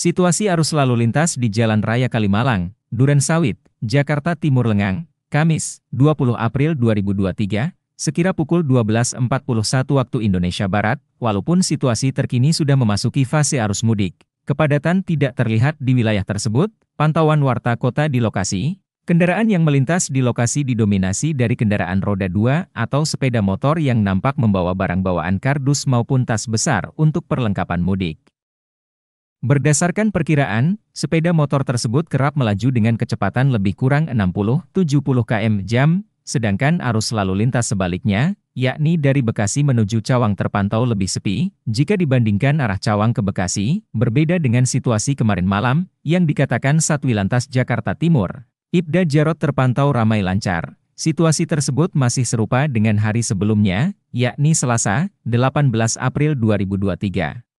Situasi arus lalu lintas di Jalan Raya Kalimalang, Duren Sawit, Jakarta Timur Lengang, Kamis, 20 April 2023, sekira pukul 12.41 waktu Indonesia Barat, walaupun situasi terkini sudah memasuki fase arus mudik. Kepadatan tidak terlihat di wilayah tersebut, pantauan warta kota di lokasi, kendaraan yang melintas di lokasi didominasi dari kendaraan roda 2 atau sepeda motor yang nampak membawa barang bawaan kardus maupun tas besar untuk perlengkapan mudik. Berdasarkan perkiraan, sepeda motor tersebut kerap melaju dengan kecepatan lebih kurang 60-70 km jam, sedangkan arus lalu lintas sebaliknya, yakni dari Bekasi menuju Cawang terpantau lebih sepi, jika dibandingkan arah Cawang ke Bekasi, berbeda dengan situasi kemarin malam, yang dikatakan Satwilantas Jakarta Timur. Ibda Jarot terpantau ramai lancar. Situasi tersebut masih serupa dengan hari sebelumnya, yakni Selasa, 18 April 2023.